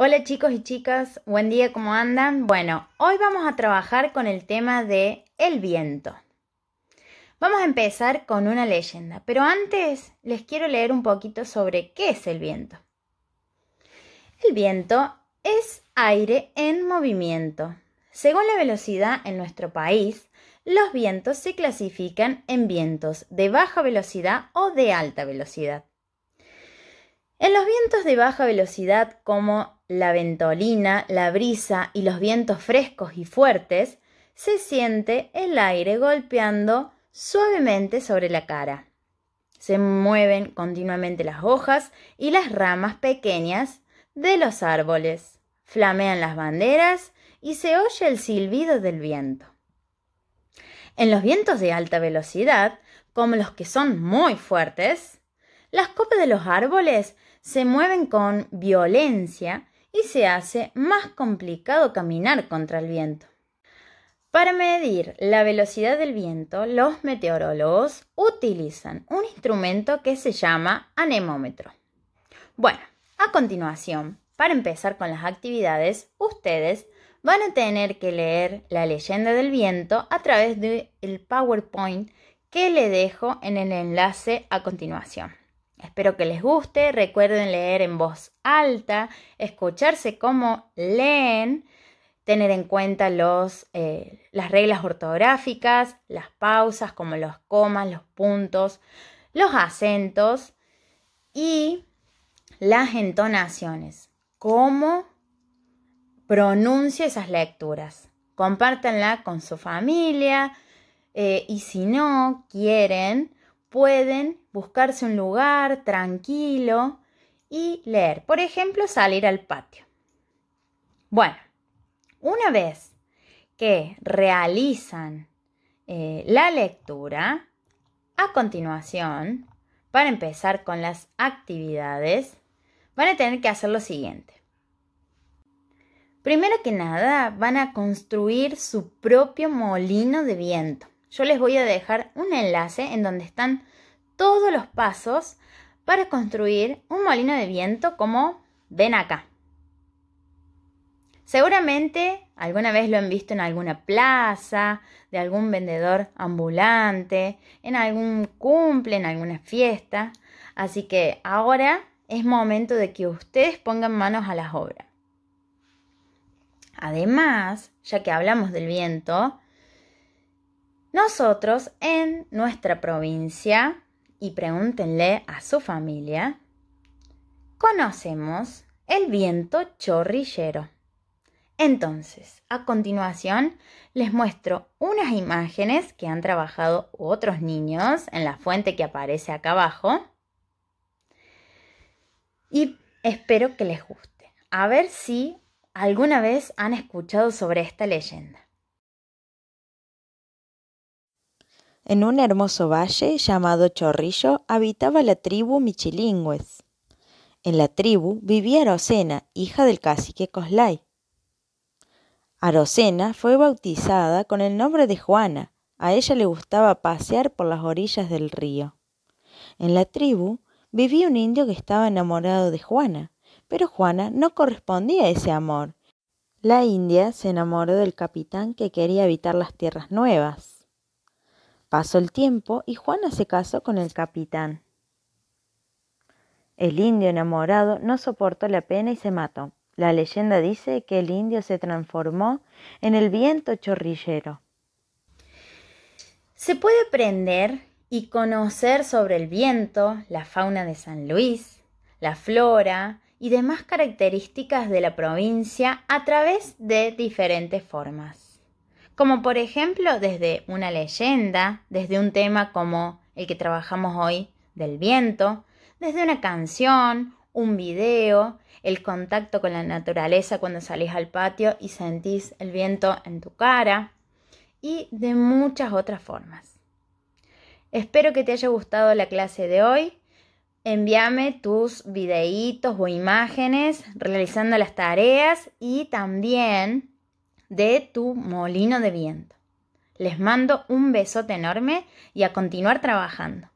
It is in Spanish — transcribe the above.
Hola chicos y chicas, buen día, ¿cómo andan? Bueno, hoy vamos a trabajar con el tema de el viento. Vamos a empezar con una leyenda, pero antes les quiero leer un poquito sobre qué es el viento. El viento es aire en movimiento. Según la velocidad en nuestro país, los vientos se clasifican en vientos de baja velocidad o de alta velocidad. En los vientos de baja velocidad como la ventolina, la brisa y los vientos frescos y fuertes, se siente el aire golpeando suavemente sobre la cara. Se mueven continuamente las hojas y las ramas pequeñas de los árboles, flamean las banderas y se oye el silbido del viento. En los vientos de alta velocidad, como los que son muy fuertes, las copas de los árboles se mueven con violencia y se hace más complicado caminar contra el viento. Para medir la velocidad del viento, los meteorólogos utilizan un instrumento que se llama anemómetro. Bueno, a continuación, para empezar con las actividades, ustedes van a tener que leer la leyenda del viento a través del PowerPoint que le dejo en el enlace a continuación. Espero que les guste. Recuerden leer en voz alta, escucharse cómo leen, tener en cuenta eh, las reglas ortográficas, las pausas como los comas, los puntos, los acentos y las entonaciones. Cómo pronuncio esas lecturas. Compártanla con su familia eh, y si no quieren, pueden buscarse un lugar tranquilo y leer. Por ejemplo, salir al patio. Bueno, una vez que realizan eh, la lectura, a continuación, para empezar con las actividades, van a tener que hacer lo siguiente. Primero que nada, van a construir su propio molino de viento. Yo les voy a dejar un enlace en donde están todos los pasos para construir un molino de viento como ven acá. Seguramente alguna vez lo han visto en alguna plaza, de algún vendedor ambulante, en algún cumple, en alguna fiesta. Así que ahora es momento de que ustedes pongan manos a las obras. Además, ya que hablamos del viento, nosotros en nuestra provincia, y pregúntenle a su familia, conocemos el viento chorrillero. Entonces, a continuación les muestro unas imágenes que han trabajado otros niños en la fuente que aparece acá abajo. Y espero que les guste. A ver si alguna vez han escuchado sobre esta leyenda. En un hermoso valle llamado Chorrillo habitaba la tribu Michilingües. En la tribu vivía Arocena, hija del cacique Coslay. Arocena fue bautizada con el nombre de Juana. A ella le gustaba pasear por las orillas del río. En la tribu vivía un indio que estaba enamorado de Juana, pero Juana no correspondía a ese amor. La india se enamoró del capitán que quería habitar las tierras nuevas. Pasó el tiempo y Juana se casó con el capitán. El indio enamorado no soportó la pena y se mató. La leyenda dice que el indio se transformó en el viento chorrillero. Se puede aprender y conocer sobre el viento, la fauna de San Luis, la flora y demás características de la provincia a través de diferentes formas como por ejemplo desde una leyenda, desde un tema como el que trabajamos hoy del viento, desde una canción, un video, el contacto con la naturaleza cuando salís al patio y sentís el viento en tu cara y de muchas otras formas. Espero que te haya gustado la clase de hoy. Envíame tus videitos o imágenes realizando las tareas y también de tu molino de viento. Les mando un besote enorme y a continuar trabajando.